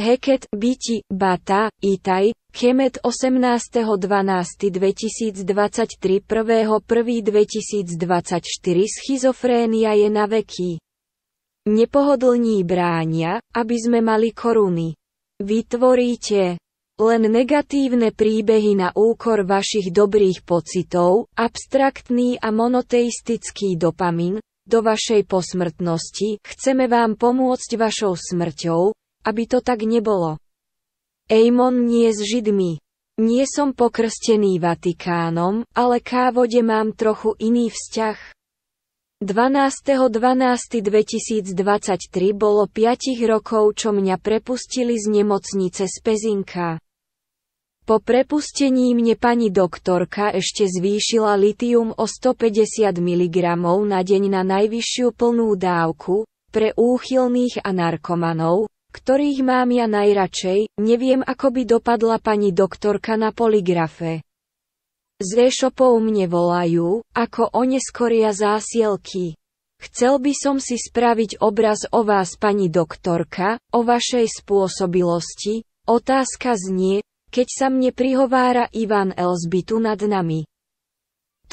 Heket, Byti, Bata, Itaj, Chemet 18.12.2023 1.1.2024 Schizofrénia je na veky. Nepohodlní bránia, aby sme mali koruny. Vytvoríte len negatívne príbehy na úkor vašich dobrých pocitov, abstraktný a monoteistický dopamin, do vašej posmrtnosti, chceme vám pomôcť vašou smrťou, aby to tak nebolo. Ejmon nie s Židmi. Nie som pokrstený Vatikánom, ale kávode mám trochu iný vzťah. 12.12.2023 bolo 5 rokov, čo mňa prepustili z nemocnice z Pezinka. Po prepustení mne pani doktorka ešte zvýšila litium o 150 mg na deň na najvyššiu plnú dávku, pre úchylných a narkomanov, ktorých mám ja najradšej, neviem ako by dopadla pani doktorka na poligrafe. Z e-shopov mne volajú, ako oneskoria zásielky. Chcel by som si spraviť obraz o vás pani doktorka, o vašej spôsobilosti, otázka znie, keď sa mne prihovára Ivan Elsbitu nad nami.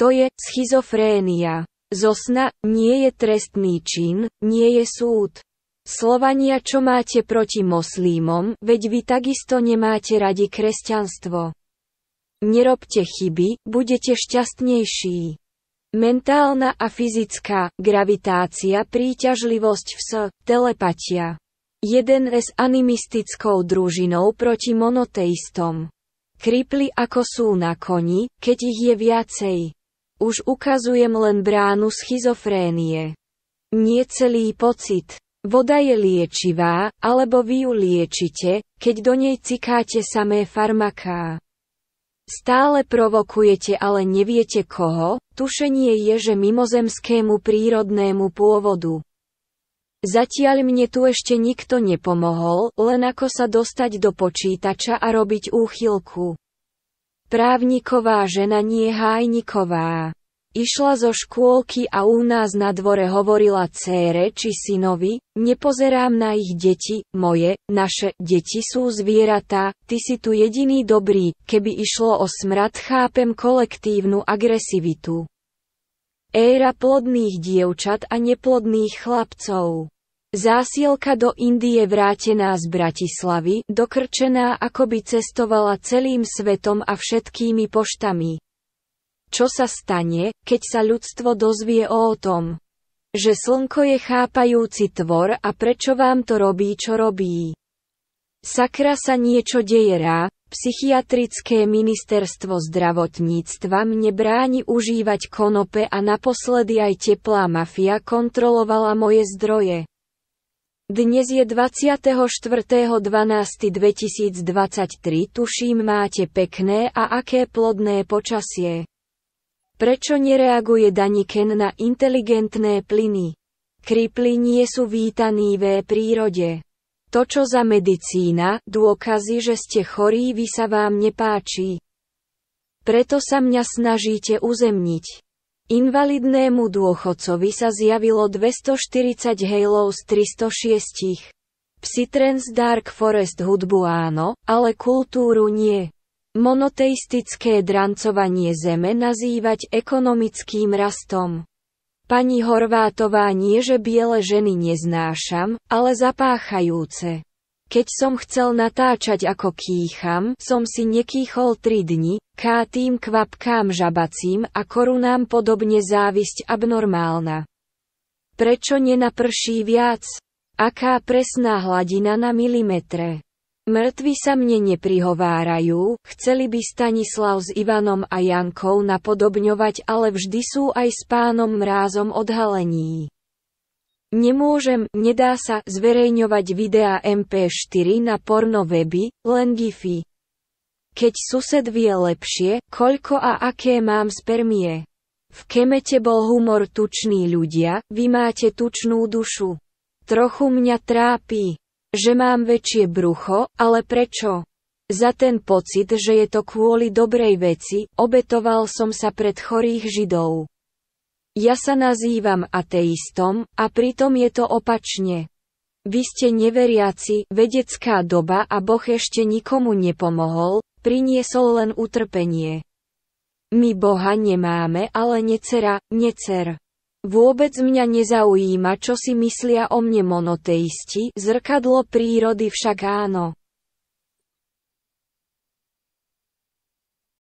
To je schizofrénia. Zosna nie je trestný čin, nie je súd. Slovania čo máte proti moslímom, veď vy takisto nemáte radi kresťanstvo. Nerobte chyby, budete šťastnejší. Mentálna a fyzická, gravitácia, príťažlivosť vs, telepatia. Jeden s animistickou družinou proti monoteistom. Kripli ako sú na koni, keď ich je viacej. Už ukazujem len bránu schizofrénie. Nie celý pocit. Voda je liečivá, alebo vy ju liečite, keď do nej cikáte samé farmaká. Stále provokujete, ale neviete koho, tušenie je, že mimozemskému prírodnému pôvodu. Zatiaľ mne tu ešte nikto nepomohol, len ako sa dostať do počítača a robiť úchylku. Právniková žena nie hájniková. Išla zo škôlky a u nás na dvore hovorila cére či synovi, nepozerám na ich deti, moje, naše, deti sú zvieratá, ty si tu jediný dobrý, keby išlo o smrad chápem kolektívnu agresivitu. Éra plodných dievčat a neplodných chlapcov. Zásielka do Indie vrátená z Bratislavy, dokrčená akoby cestovala celým svetom a všetkými poštami čo sa stane, keď sa ľudstvo dozvie o tom, že slnko je chápajúci tvor a prečo vám to robí, čo robí. Sakra sa niečo deje rá, psychiatrické ministerstvo zdravotníctva mne bráni užívať konope a naposledy aj teplá mafia kontrolovala moje zdroje. Dnes je 24.12.2023, tuším máte pekné a aké plodné počasie. Prečo nereaguje Daniken na inteligentné plyny? Kriply nie sú vítaní v prírode. To čo za medicína, dôkazy, že ste chorí, vy sa vám nepáči. Preto sa mňa snažíte uzemniť. Invalidnému dôchodcovi sa zjavilo 240 hejlov z 306. Psytrance Dark Forest hudbu áno, ale kultúru nie. Monoteistické drancovanie zeme nazývať ekonomickým rastom. Pani Horvátová nie že biele ženy neznášam, ale zapáchajúce. Keď som chcel natáčať ako kýcham, som si nekýchol tri dni, kátým kvapkám žabacím a korunám podobne závisť abnormálna. Prečo nenaprší viac? Aká presná hladina na milimetre? Mŕtvi sa mne neprihovárajú, chceli by Stanislav s Ivanom a Jankou napodobňovať, ale vždy sú aj s pánom Mrázom odhalení. Nemôžem, nedá sa, zverejňovať videá MP4 na porno weby, len gify. Keď sused vie lepšie, koľko a aké mám spermie. V Kemete bol humor tučný ľudia, vy máte tučnú dušu. Trochu mňa trápi že mám väčšie brucho, ale prečo? Za ten pocit, že je to kvôli dobrej veci, obetoval som sa pred chorých židov. Ja sa nazývam ateistom, a pritom je to opačne. Vy ste neveriaci, vedecká doba a Boh ešte nikomu nepomohol, priniesol len utrpenie. My Boha nemáme, ale necera, necer. Vôbec mňa nezaujíma, čo si myslia o mne monoteisti, zrkadlo prírody však áno.